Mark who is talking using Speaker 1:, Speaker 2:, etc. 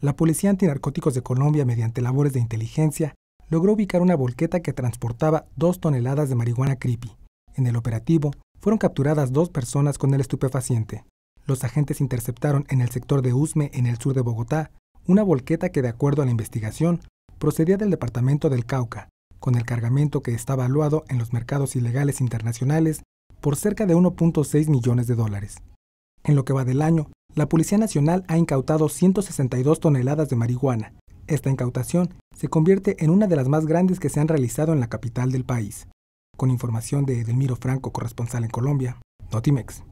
Speaker 1: la Policía Antinarcóticos de Colombia, mediante labores de inteligencia, logró ubicar una volqueta que transportaba dos toneladas de marihuana creepy. En el operativo, fueron capturadas dos personas con el estupefaciente. Los agentes interceptaron en el sector de Usme, en el sur de Bogotá, una volqueta que, de acuerdo a la investigación, procedía del departamento del Cauca, con el cargamento que está valuado en los mercados ilegales internacionales por cerca de 1.6 millones de dólares. En lo que va del año, la Policía Nacional ha incautado 162 toneladas de marihuana. Esta incautación se convierte en una de las más grandes que se han realizado en la capital del país. Con información de Edelmiro Franco, corresponsal en Colombia, Notimex.